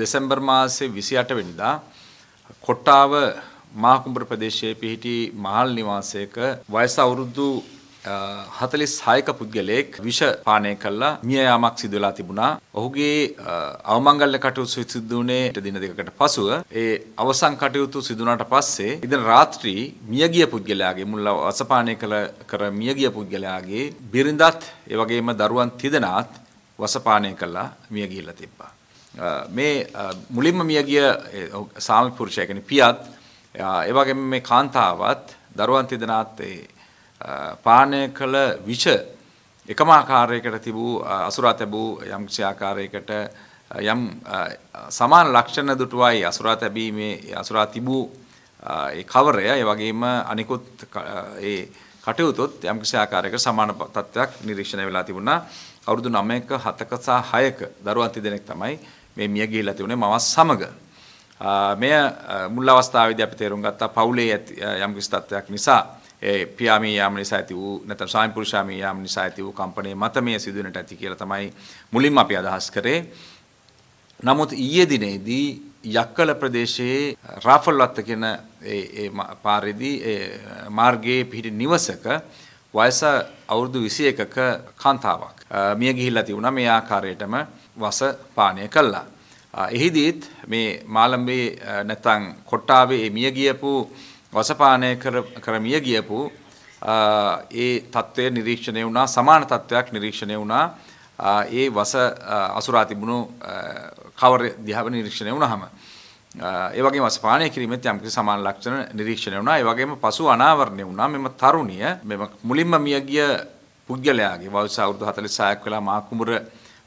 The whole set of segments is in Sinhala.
දෙසැම්බර් මාසේ 28 වෙනිදා කොට්ටාව මාකුඹුර ප්‍රදේශයේ පිහිටි මහල් නිවාසයක වයස අවුරුදු 46ක පුද්ගලයෙක් විෂ පානය කළා මිය යාමක් සිදු වෙලා තිබුණා. ඔහුගේ අවමංගල්‍ය කටයුතු සිදු වුණේ දින දෙකකට පසුව ඒ අවසන් කටයුතු සිදු වුණාට පස්සේ ඉදන් රාත්‍රී මියගිය පුද්ගලයාගේ මුල් වසපානය කළ කර මියගිය පුද්ගලයාගේ බිරිඳත් ඒ වගේම දරුවන් තිදෙනාත් වසපානය කළා මිය ගිහිල්ලා තිබ්බා. මේ මුලින්ම මියගිය සාමි පුරුෂය කියන්නේ පියත් ඒ වගේම මේ කාන්තාවත් දරුවන් තිදෙනාත් පානය කළ විෂ එකම ආකාරයකට තිබූ අසුරා තැබූ යම් ආකාරයකට යම් සමාන ලක්ෂණ දුටුවයි අසුරා තැබීමේ අසුරා තිබූ ඒ කවරය ඒ වගේම අනිකුත් ඒ කටයුතුත් යම් කිසි ආකාරයකට සමාන තත්ත්වයක් නිරීක්ෂණය වෙලා තිබුණා. අවුරුදු 9ක 7ක සහ 6ක දරුවන් තිදෙනෙක් තමයි මේ මිය ගිහිලා තිබුණේ මමත් සමග. මෙය මුල් අවස්ථාවේදී අපි තේරුම් ගත්තා පවුලේ ඇති යම් කිසි තත්ත්වයක් නිසා ඒ පියාමී යාම නිසා ඇති වූ නැත්නම් ස්වාමි පුරුෂාමී යාම නිසා ඇති වූ කම්පණය මත මේ සිදුවෙනට ඇති කියලා තමයි මුලින්ම අපි අදහස් කරේ. නමුත් ඊයේ දිනේදී යක්කල ප්‍රදේශයේ රාෆල්වත්ත කියන ඒ ඒ පාරේදී ඒ මාර්ගයේ පිහිටි නිවසක වයස අවුරුදු 21ක කාන්තාවක් මිය ගිහිල්ලා තිබුණා මේ ආකාරයටම වස පානය කළා. එහිදීත් මේ මාලම්බේ නැතන් කොට්ටාවේ මිය ගියපු වසපානය කරමිය ගියපු ඒ තත්ත්වය නිරීක්ෂණය වුණා සමාන තත්ත්වයක් නිරීක්ෂණය වුණා ඒ වස අසුරා තිබුණු කවර දිහාව නිරීක්ෂණය වුණාම ඒ වගේම වසපානය කිරීමෙත් යම්කිසි සමාන ලක්ෂණ නිරීක්ෂණය වුණා ඒ වගේම පසු අනාවරණය වුණා මෙම තරුණිය මෙම මුලින්ම මිය ගිය පුද්ගලයාගේ වයස අවුරුදු 46ක් වෙලා මා කුඹුර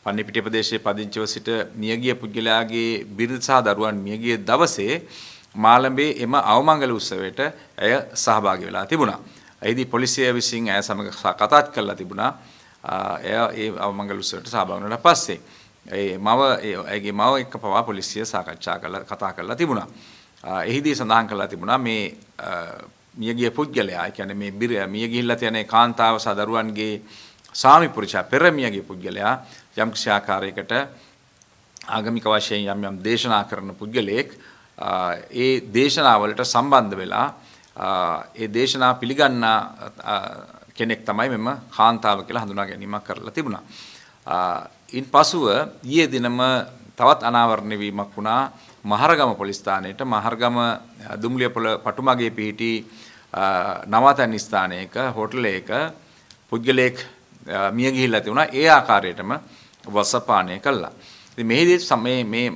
පන්නිපිටිය ප්‍රදේශයේ පදිංචිව සිට මියගිය පුද්ගලයාගේ බිරිඳ සහ දරුවන් මියගිය දවසේ මාළඹේ එම අවමංගල උත්සවයට ඇය සහභාගී වෙලා තිබුණා. එෙහිදී පොලිසිය විසින් ඇය සමග කතාත් කරලා තිබුණා. එය ඒ අවමංගල උත්සවයට සහභාගී වුණාට පස්සේ ඒ මව ඇගේ මව එක්ක පවා පොලිසිය සාකච්ඡා කරලා කතා කරලා තිබුණා. එහිදී සඳහන් කරලා තිබුණා මේ මියගිය පුද්ගලයා කියන්නේ මේ බිර මිය ගිහිල්ලා තියෙන කාන්තාව සදරුවන්ගේ සාමිපුරුෂයා පෙරමියගේ පුද්ගලයා යම් කිසි ආකාරයකට ආගමික වශයෙන් යම් යම් දේශනා කරන පුද්ගලයෙක් ඒ දේශනාවලට සම්බන්ධ වෙලා ඒ දේශනා පිළිගන්නා කෙනෙක් තමයි මෙම කාන්තාව කියලා හඳුනා ගැනීමක් කරලා තිබුණා. ඉන් පසුව ඊයේ දිනම තවත් අනාවරණය වීමක් වුණා මහරගම පොලිස් ස්ථානයේට මහරගම දුම්ලියපොළ පටුමගේ පිහිටි නවතැන් ස්ථානයක හෝටලයක පුද්ගලයෙක් මිය ගිහිල්ලා තිබුණා ඒ ආකාරයටම වසපාණය කළා. ඉතින් මෙහිදී මේ මේ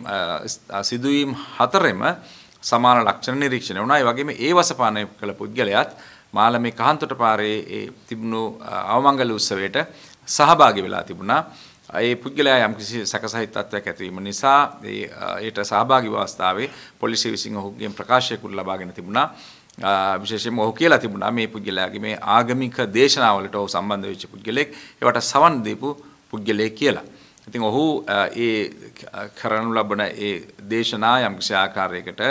සිදුවීම් හතරෙම සමාන ලක්ෂණ නිරීක්ෂණය වුණා. ඒ වගේම ඒ වසපාණය කළ පුද්ගලයාත් මාළමේ කහන්තොට පාරේ තිබුණු අවමංගල උත්සවයට සහභාගි වෙලා තිබුණා. ඒ පුද්ගලයා යම්කිසි සැකසහිත තත්ත්වයක් ඇතිවීම නිසා ඒට සහභාගී අවස්ථාවේ පොලිසිය විසින් ඔහුගෙන් ප්‍රකාශයක් ලබාගෙන තිබුණා. විශේෂයෙන්ම ඔහු කියලා තිබුණා මේ පුද්ගලයාගේ මේ ආගමික දේශනාවලට ඔහු සම්බන්ධ වෙච්ච පුද්ගලෙක් ඒවට සවන් දීපු පුද්ගලයෙක් කියලා. ඉතින් ඔහු ඒ කරනු ලබන ඒ දේශනා යම් කිසි ආකාරයකට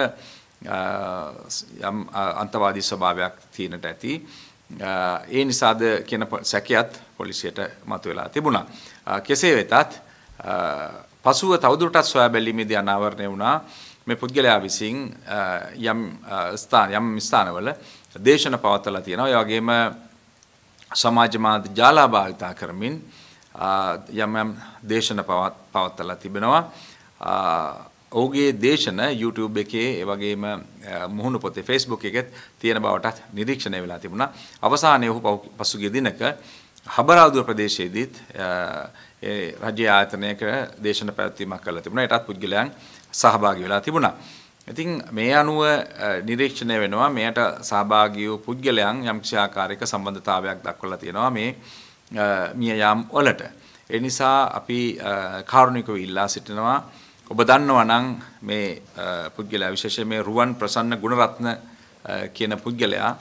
යම් අන්තවාදී ස්වභාවයක් තියෙනට ඇති. ඒ නිසාද කියන සැකයත් පොලිසියට මතුවලා තිබුණා. කෙසේ වෙතත් පසුව තවදුරටත් සොයා බැලීමේදී අනාවරණය වුණා මේ පුද්ගලයා විසින් යම් ස්ථාන යම් ස්ථානවල දේශන පවත්වලා තියෙනවා. ඒ වගේම සමාජ මාධ්‍ය ජාලා භාවිතා කරමින් යම් යම් දේශන පවත්වලා තිබෙනවා. ඔහුගේ දේශන YouTube එකේ ඒ වගේම මුහුණු පොතේ Facebook එකෙත් තියෙන බවටත් නිරීක්ෂණය වෙලා තිබුණා. අවසානයේ ඔහු පසුගිය දිනක හබරාදුව ප්‍රදේශයේදීත් රජය ආයතනයක දේශන පැවැත්වීමක් කළ තිබුණා. ඒටත් පුද්ගලයන් සහභාගී වෙලා තිබුණා. ඉතින් මේ අනුව නිරීක්ෂණය වෙනවා මෙයට සහභාගී වූ පුද්ගලයන් යම්කිසි ආකාරයක සම්බන්ධතාවයක් දක්වලා තියෙනවා මේ මිය යාම් වලට. ඒ නිසා අපි කාරුණිකව ඉල්ලා සිටිනවා ඔබ දන්නවා නම් මේ පුද්ගලයා විශේෂයෙන් මේ රුවන් ප්‍රසන්න ගුණරත්න කියන පුද්ගලයා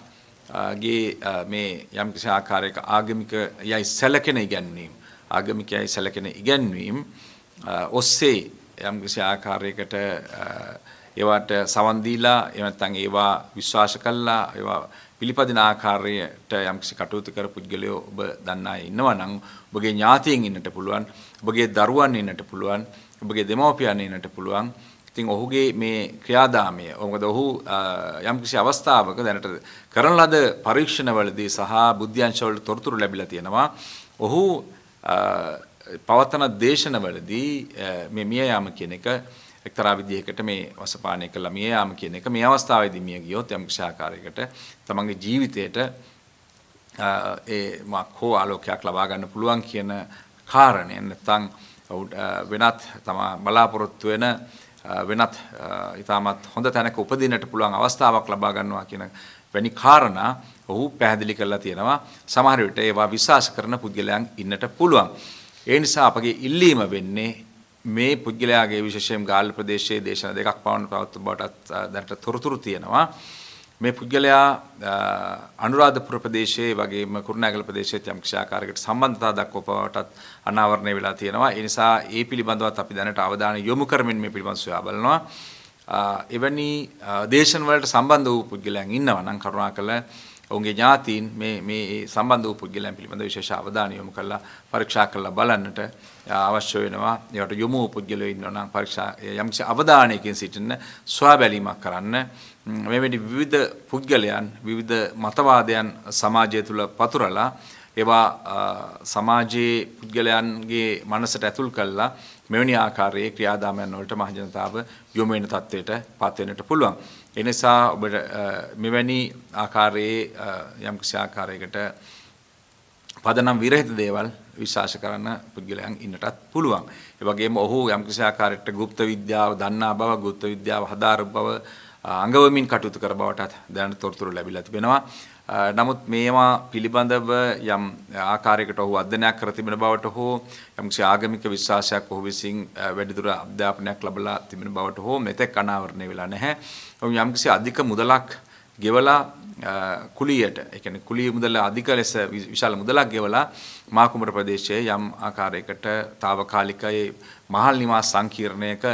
ගේ මේ යම් කිසි ආකාරයක ආගමික යයි සැලකෙන ඉගැන්වීම ආගමිකයයි සැලකෙන ඉගැන්වීම ඔස්සේ යම් කිසි ආකාරයකට ඒවට සවන් දීලා එහෙම නැත්නම් ඒවා විශ්වාස කළා ඒවා පිළිපදින ආකාරයට යම් කිසි කටයුතු කර පුද්ගලයෝ ඔබ දන්නා ඉන්නවා නම් ඔබගේ ඥාතීන් ඉන්නට පුළුවන් ඔබගේ දරුවන් ඉන්නට පුළුවන් ඔබගේ දෙමව්පියන් ඉන්නට පුළුවන් ඉතින් ඔහුගේ මේ ක්‍රියාදාමය මොකද ඔහු යම්කිසි අවස්ථාවක දැනට කරන ලද පරීක්ෂණවලදී සහ බුද්ධ්‍යංශවල තොරතුරු ලැබිලා තියෙනවා ඔහු පවත්වන දේශනවලදී මේ මිය යාම කියන එක එක්තරා විදිහකට මේ වසපානය කළා මිය යාම කියන එක මේ අවස්ථාවේදී මිය ගියොත් යම්කිසි ආකාරයකට තමන්ගේ ජීවිතයට ඒ මොකක් හෝ ආලෝකයක් ලබා ගන්න පුළුවන් කියන කාරණය නැත්නම් වෙනත් තමා බලාපොරොත්තු වෙන වෙනත් ඉතාමත් හොඳ තැනක උපදිනට පුළුවන් අවස්ථාවක් ලබා ගන්නවා කියන වැනි කාරණා ඔහු පැහැදිලි කරලා තියෙනවා. සමහර විට ඒවා විශ්වාස කරන පුද්ගලයන් ඉන්නට පුළුවන්. ඒ නිසා අපගේ ඉල්ලීම වෙන්නේ මේ පුද්ගලයාගේ විශේෂයෙන් ගාල්ල ප්‍රදේශයේ දේශන දෙකක් පවන පවත්ව බවටත් දැනට තොරතුරු තියෙනවා. මේ පුද්ගලයා අනුරාධපුර ප්‍රදේශයේ වගේම කුරුණෑගල ප්‍රදේශයේත් යම් ක්ෂාකාරයකට සම්බන්ධතාවක් දක්වපවටත් අනාවරණය වෙලා තියෙනවා. ඒ නිසා ඒ පිළිබඳවත් අපි දැනට අවධානය යොමු කරමින් මේ පිළිබඳ සොයා බලනවා. එවැනි දේශන වලට සම්බන්ධ වූ පුද්ගලයන් ඉන්නවා නම් කරුණාකර ඔවුන්ගේ ඥාතීන් මේ මේ සම්බන්ධ වූ පුද්ගලයන් පිළිබඳ විශේෂ අවධානය යොමු කරලා පරීක්ෂා කරලා බලන්නට අවශ්‍ය වෙනවා. ඒවට යොමු වූ පුද්ගලයෝ ඉන්නවා නම් පරීක්ෂා යම්කිසි අවධානයකින් සිටින්න සොයා බැලීමක් කරන්න. මෙවැනි විවිධ පුද්ගලයන් විවිධ මතවාදයන් සමාජය තුළ පතුරලා ඒවා සමාජයේ පුද්ගලයන්ගේ මනසට ඇතුල් කළා මෙවැනි ආකාරයේ ක්‍රියාදාමයන් වලට මහජනතාව යොමු වෙන තත්ත්වයට පත් වෙන්නට පුළුවන්. එනිසා ඔබට මෙවැනි ආකාරයේ යම් කිසි ආකාරයකට පදනම් විරහිත දේවල් විශ්වාස කරන පුද්ගලයන් ඉන්නටත් පුළුවන්. ඒ වගේම ඔහු යම් කිසි ආකාරයකට গুপ্ত විද්‍යාව දන්නා බව, গুপ্ত විද්‍යාව හදාාර බව අඟවමින් කටයුතු කර බවටත් දැනට තොරතුරු ලැබිලා තිබෙනවා. නමුත් මේවා පිළිබඳව යම් ආකාරයකට ඔහු අධ්‍යනයක් කර තිබෙන බවට හෝ යම් ආගමික විශ්වාසයක් ඔහු විසින් වැඩිදුර අධ්‍යාපනයක් ලබලා තිබෙන බවට හෝ මෙතෙක් අනාවරණය වෙලා නැහැ. ඔහු යම්කිසි අධික මුදලක් ගෙවලා කුලියට එකන කුලී මුදල අධික ලෙස විශාල මුදලක් ගෙවලා මාකුමර ප්‍රදේශයේ යම් ආකාරයකට තාවකාලිකයේ මහල් නිවාස සංකීර්ණයක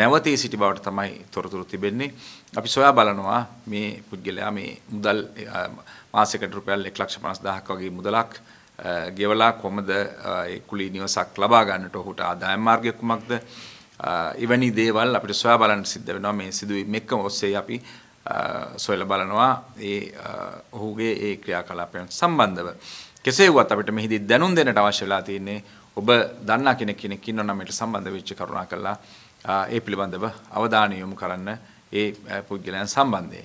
නැවතී සිටි බවට තමයි තොරතුරු තිබෙන්නේ. අපි සොයා බලනවා මේ පුද්ගලයා මේ මුදල් මාසයකට රුපියල් 1,50,000ක් වගේ මුදලක් ගෙවලා කොහොමද ඒ කුලී නිවසක් ලබා ගන්නට ඔහුට ආදායම් මාර්ගය කුමක්ද? එවැනි දේවල් අපිට සොයා බලන්න සිද්ධ වෙනවා මේ සිදුවීම් එක්කම ඔස්සේ අපි සොයල බලනවා ඒ ඔහුගේ ඒ ක්‍රියාකලාපයන් සම්බන්ධව. කෙසේ වුවත් අපිට මෙහිදී දැනුම් දෙන්නට අවශ්‍ය වෙලා තියෙන්නේ ඔබ දන්නා කෙනෙක් කෙනෙක් ඉන්නවනම් මේට සම්බන්ධ වෙච්ච කරුණා කළා ඒ පිළිබඳව අවධානය යොමු කරන්න ඒ පුද්ගලයන් සම්බන්ධයෙන්.